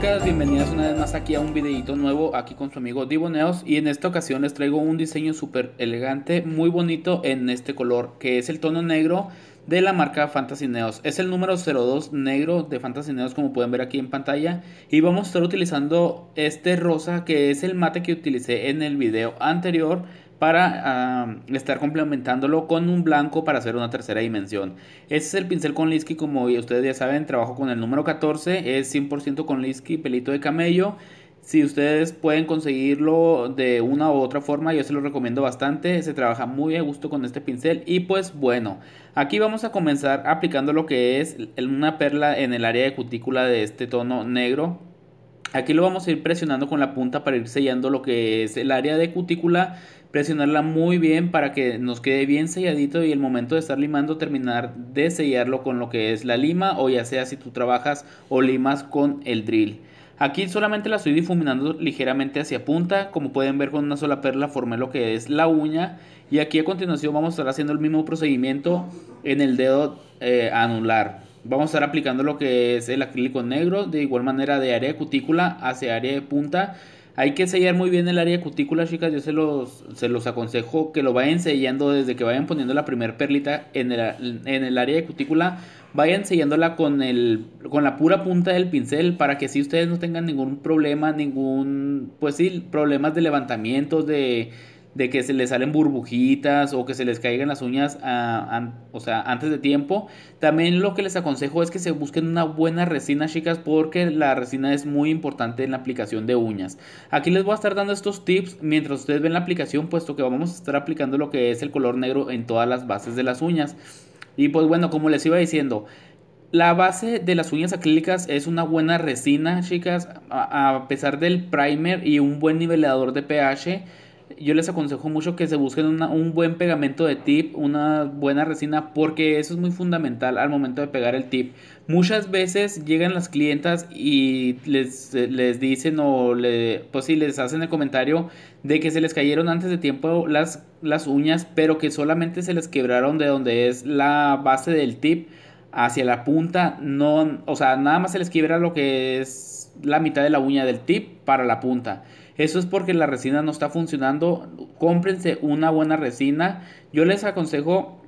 Bienvenidos bienvenidas una vez más aquí a un videito nuevo aquí con su amigo Diboneos y en esta ocasión les traigo un diseño súper elegante, muy bonito en este color que es el tono negro de la marca Fantasy Neos. Es el número 02 negro de Fantasy Neos como pueden ver aquí en pantalla y vamos a estar utilizando este rosa que es el mate que utilicé en el video anterior para ah, estar complementándolo con un blanco para hacer una tercera dimensión. Este es el pincel con Lisky, como ustedes ya saben, trabajo con el número 14, es 100% con Lisky, pelito de camello. Si ustedes pueden conseguirlo de una u otra forma, yo se lo recomiendo bastante. Se trabaja muy a gusto con este pincel. Y pues bueno, aquí vamos a comenzar aplicando lo que es una perla en el área de cutícula de este tono negro Aquí lo vamos a ir presionando con la punta para ir sellando lo que es el área de cutícula. Presionarla muy bien para que nos quede bien selladito y el momento de estar limando terminar de sellarlo con lo que es la lima o ya sea si tú trabajas o limas con el drill. Aquí solamente la estoy difuminando ligeramente hacia punta. Como pueden ver con una sola perla formé lo que es la uña. Y aquí a continuación vamos a estar haciendo el mismo procedimiento en el dedo eh, anular. Vamos a estar aplicando lo que es el acrílico negro, de igual manera de área de cutícula hacia área de punta. Hay que sellar muy bien el área de cutícula, chicas. Yo se los, se los aconsejo que lo vayan sellando desde que vayan poniendo la primera perlita en el, área de cutícula. Vayan sellándola con, el, con la pura punta del pincel para que si ustedes no tengan ningún problema, ningún, pues sí, problemas de levantamiento de, de que se les salen burbujitas o que se les caigan las uñas o sea, antes de tiempo. También lo que les aconsejo es que se busquen una buena resina, chicas, porque la resina es muy importante en la aplicación de uñas. Aquí les voy a estar dando estos tips mientras ustedes ven la aplicación, puesto que vamos a estar aplicando lo que es el color negro en todas las bases de las uñas. Y pues bueno, como les iba diciendo, la base de las uñas acrílicas es una buena resina, chicas, a pesar del primer y un buen nivelador de pH yo les aconsejo mucho que se busquen un buen pegamento de tip, una buena resina, porque eso es muy fundamental al momento de pegar el tip. Muchas veces llegan las clientas y les, eh, dicen o le, pues si les hacen el comentario de que se les cayeron antes de tiempo las, las uñas, pero que solamente se les quebraron de donde es la base del tip hacia la punta, no, o sea, nada más se les quiebra lo que es la mitad de la uña del tip para la punta. Eso es porque la resina no está funcionando. Cómprense una buena resina. Yo les aconsejo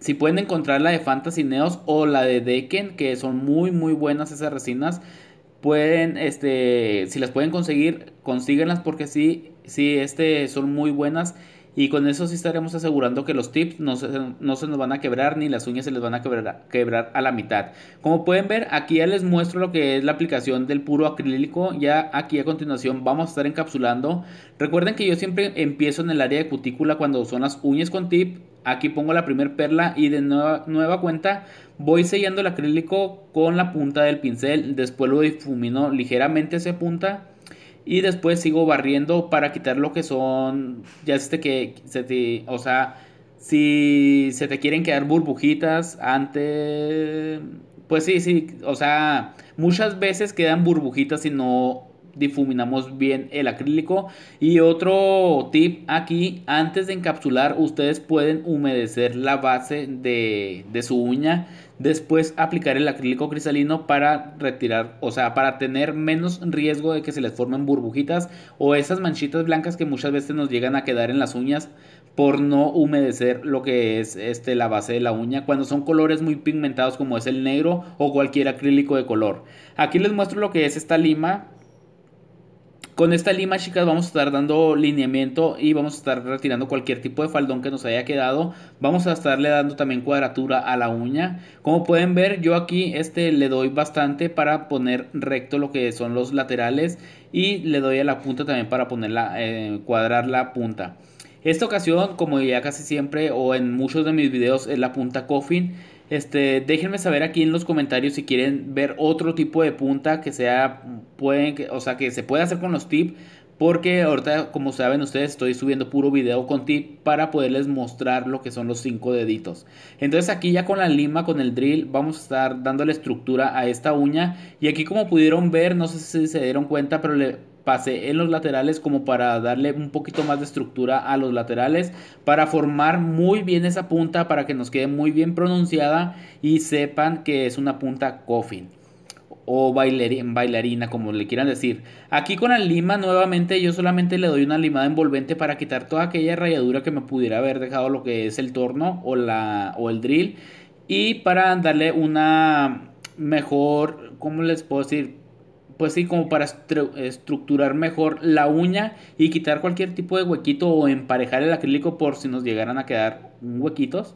si pueden encontrar la de Fantasy Neos o la de Deken, que son muy muy buenas esas resinas, pueden, este, si las pueden conseguir, consíguenlas porque sí, sí, este, son muy buenas y con eso sí estaremos asegurando que los tips no se, nos van a quebrar ni las uñas se les van a quebrar, quebrar a la mitad. Como pueden ver, aquí ya les muestro lo que es la aplicación del puro acrílico. Ya aquí a continuación vamos a estar encapsulando. Recuerden que yo siempre empiezo en el área de cutícula cuando son las uñas con tip. Aquí pongo la primer perla y de nueva, nueva cuenta voy sellando el acrílico con la punta del pincel. Después lo difumino ligeramente esa punta y después sigo barriendo para quitar lo que son, ya este que se te, o sea, si se te quieren quedar burbujitas antes, pues sí, sí, o sea, muchas veces quedan burbujitas y no difuminamos bien el acrílico. Y otro tip aquí, antes de encapsular ustedes pueden humedecer la base de, de, su uña, después aplicar el acrílico cristalino para retirar, o sea, para tener menos riesgo de que se les formen burbujitas o esas manchitas blancas que muchas veces nos llegan a quedar en las uñas por no humedecer lo que es este, la base de la uña cuando son colores muy pigmentados como es el negro o cualquier acrílico de color. Aquí les muestro lo que es esta lima con esta lima, chicas, vamos a estar dando lineamiento y vamos a estar retirando cualquier tipo de faldón que nos haya quedado. Vamos a estarle dando también cuadratura a la uña. Como pueden ver, yo aquí este, le doy bastante para poner recto lo que son los laterales y le doy a la punta también para ponerla, eh, cuadrar la punta. Esta ocasión, como ya casi siempre o en muchos de mis videos, es la punta coffin. Este, déjenme saber aquí en los comentarios si quieren ver otro tipo de punta que sea, pueden, o sea, que se puede hacer con los tips. Porque ahorita, como saben ustedes, estoy subiendo puro video con tip para poderles mostrar lo que son los cinco deditos. Entonces aquí ya con la lima, con el drill, vamos a estar la estructura a esta uña. Y aquí como pudieron ver, no sé si se dieron cuenta, pero le en los laterales como para darle un poquito más de estructura a los laterales, para formar muy bien esa punta, para que nos quede muy bien pronunciada y sepan que es una punta coffin o bailarina, bailarina, como le quieran decir. Aquí con la lima nuevamente yo solamente le doy una limada envolvente para quitar toda aquella rayadura que me pudiera haber dejado lo que es el torno o, la, o el drill y para darle una mejor, ¿cómo les puedo decir? pues sí, como para estructurar mejor la uña y quitar cualquier tipo de huequito o emparejar el acrílico por si nos llegaran a quedar huequitos.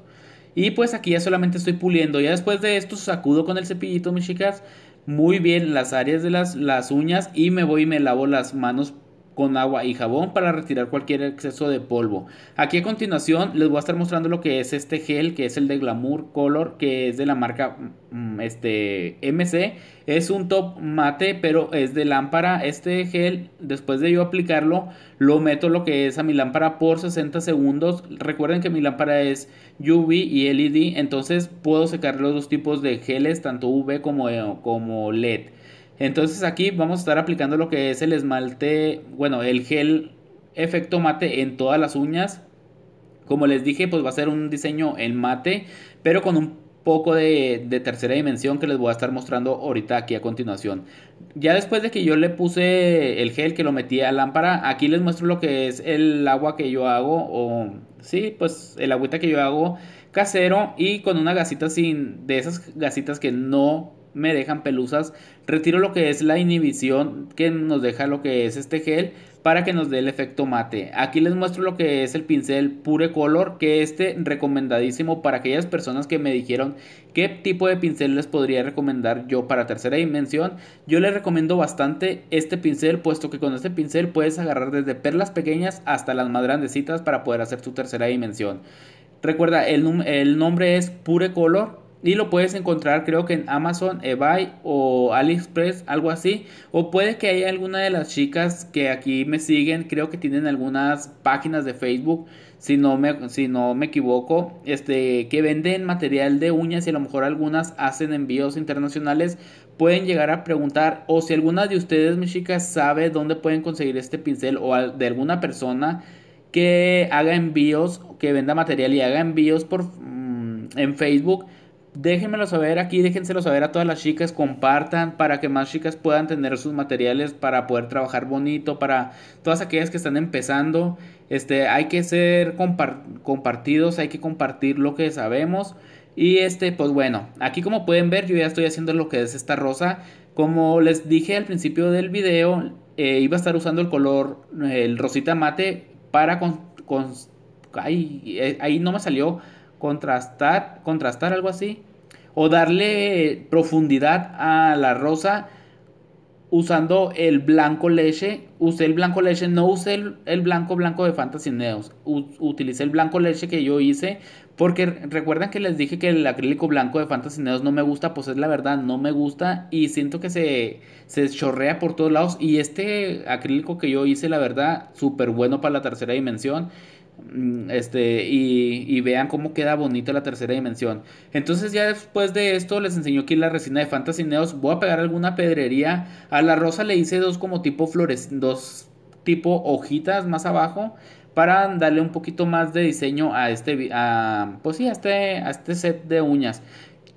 Y pues aquí ya solamente estoy puliendo. Ya después de esto sacudo con el cepillito, mis chicas, muy bien las áreas de las, las uñas y me voy y me lavo las manos con agua y jabón para retirar cualquier exceso de polvo. Aquí a continuación les voy a estar mostrando lo que es este gel, que es el de Glamour Color, que es de la marca mm, este, MC. Es un top mate, pero es de lámpara. Este gel, después de yo aplicarlo, lo meto lo que es a mi lámpara por 60 segundos. Recuerden que mi lámpara es UV y LED, entonces puedo secar los dos tipos de geles, tanto UV como, eh, como LED. Entonces aquí vamos a estar aplicando lo que es el esmalte, bueno, el gel efecto mate en todas las uñas. Como les dije, pues va a ser un diseño en mate, pero con un poco de, tercera dimensión que les voy a estar mostrando ahorita aquí a continuación. Ya después de que yo le puse el gel que lo metí a lámpara, aquí les muestro lo que es el agua que yo hago o sí, pues el agüita que yo hago casero y con una gasita sin de esas gasitas que no me dejan pelusas, retiro lo que es la inhibición que nos deja lo que es este gel para que nos dé el efecto mate. Aquí les muestro lo que es el pincel Pure Color, que este recomendadísimo para aquellas personas que me dijeron qué tipo de pincel les podría recomendar yo para tercera dimensión. Yo les recomiendo bastante este pincel, puesto que con este pincel puedes agarrar desde perlas pequeñas hasta las más grandecitas para poder hacer tu tercera dimensión. Recuerda, el, el nombre es Pure Color y lo puedes encontrar creo que en Amazon, eBay o AliExpress, algo así. O puede que haya alguna de las chicas que aquí me siguen, creo que tienen algunas páginas de Facebook, si no me, si no me equivoco, este, que venden material de uñas y a lo mejor algunas hacen envíos internacionales. Pueden llegar a preguntar o si alguna de ustedes, mis chicas, sabe dónde pueden conseguir este pincel o de alguna persona que haga envíos, que venda material y haga envíos por, mm, en Facebook déjenmelo saber aquí, déjenselo saber a todas las chicas, compartan para que más chicas puedan tener sus materiales para poder trabajar bonito, para todas aquellas que están empezando. Este, hay que ser compartidos, hay que compartir lo que sabemos. Y este, pues bueno, aquí como pueden ver, yo ya estoy haciendo lo que es esta rosa. Como les dije al principio del video, eh, iba a estar usando el color, eh, el rosita mate, para con, con ay, eh, ahí no me salió contrastar, contrastar algo así, o darle profundidad a la rosa usando el blanco leche. Usé el blanco leche, no usé el, blanco blanco de Fantasy Neos. utilicé el blanco leche que yo hice porque recuerdan que les dije que el acrílico blanco de Fantasy Neos no me gusta, pues es la verdad, no me gusta y siento que se, se chorrea por todos lados. Y este acrílico que yo hice, la verdad, súper bueno para la tercera dimensión. Mm, este, y, vean cómo queda bonito la tercera dimensión. Entonces, ya después de esto, les enseñó aquí la resina de Fantasy Neos. Voy a pegar alguna pedrería. A la rosa le hice dos como tipo flores, dos tipo hojitas más abajo para darle un poquito más de diseño a este, pues este, a este set de uñas.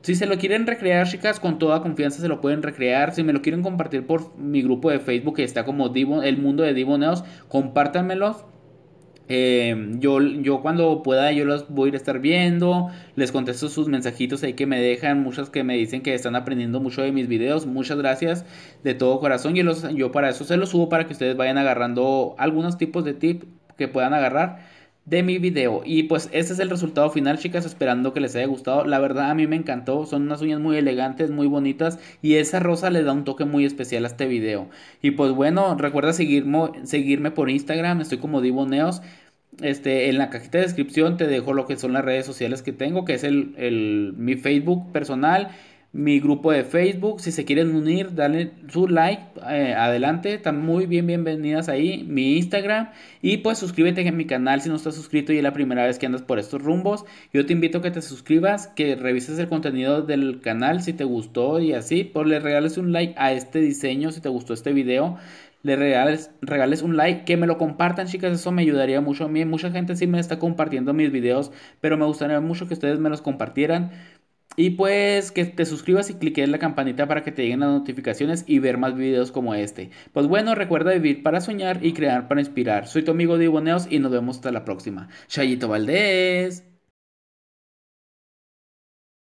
Si se lo quieren recrear, chicas, con toda confianza se lo pueden recrear. Si me lo quieren compartir por mi grupo de Facebook que está como Divo, el mundo de Divoneos, Compártanmelo Em, yo, yo cuando pueda, yo los voy a ir a estar viendo. Les contesto sus mensajitos ahí que me dejan. Muchas que me dicen que están aprendiendo mucho de mis videos. Muchas gracias de todo corazón. Y los, yo para eso se los subo para que ustedes vayan agarrando algunos tipos de tips que puedan agarrar de mi video. Y pues este es el resultado final, chicas, esperando que les haya gustado. La verdad a mí me encantó, son unas uñas muy elegantes, muy bonitas y esa rosa le da un toque muy especial a este video. Y pues bueno, recuerda seguirme, seguirme por Instagram, estoy como Divoneos. Este, en la cajita de descripción te dejo lo que son las redes sociales que tengo, que es el mi Facebook personal mi grupo de Facebook. Si se quieren unir, dale su like, eh, adelante, están muy bien bienvenidas ahí, mi Instagram. Y pues suscríbete a mi canal si no estás suscrito y es la primera vez que andas por estos rumbos. Yo te invito a que te suscribas, que revises el contenido del canal si te gustó y así, por pues le regales un like a este diseño si te gustó este video le regales, regales, un like, que me lo compartan, chicas, eso me ayudaría mucho a mí. Mucha gente sí me está compartiendo mis videos, pero me gustaría mucho que ustedes me los compartieran. Y pues que te suscribas y cliques la campanita para que te lleguen las notificaciones y ver más videos como este. Pues bueno, recuerda vivir para soñar y crear para inspirar. Soy tu amigo Diboneos y nos vemos hasta la próxima. Chayito Valdés.